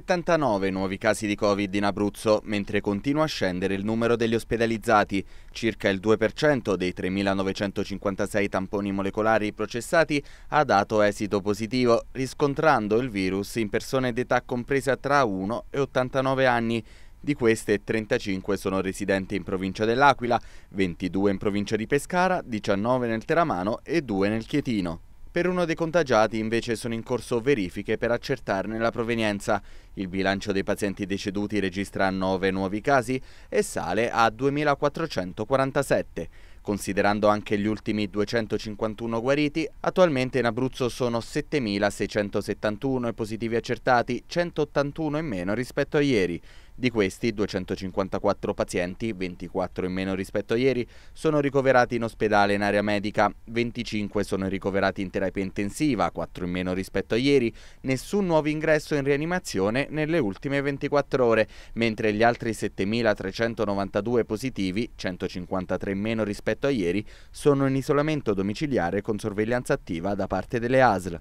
79 nuovi casi di Covid in Abruzzo, mentre continua a scendere il numero degli ospedalizzati. Circa il 2% dei 3.956 tamponi molecolari processati ha dato esito positivo, riscontrando il virus in persone d'età compresa tra 1 e 89 anni. Di queste 35 sono residenti in provincia dell'Aquila, 22 in provincia di Pescara, 19 nel Teramano e 2 nel Chietino. Per uno dei contagiati invece sono in corso verifiche per accertarne la provenienza. Il bilancio dei pazienti deceduti registra 9 nuovi casi e sale a 2447. Considerando anche gli ultimi 251 guariti, attualmente in Abruzzo sono 7671 i positivi accertati, 181 in meno rispetto a ieri. Di questi 254 pazienti, 24 in meno rispetto a ieri, sono ricoverati in ospedale in area medica, 25 sono ricoverati in terapia intensiva, 4 in meno rispetto a ieri, nessun nuovo ingresso in rianimazione nelle ultime 24 ore, mentre gli altri 7.392 positivi, 153 in meno rispetto a ieri, sono in isolamento domiciliare con sorveglianza attiva da parte delle ASL.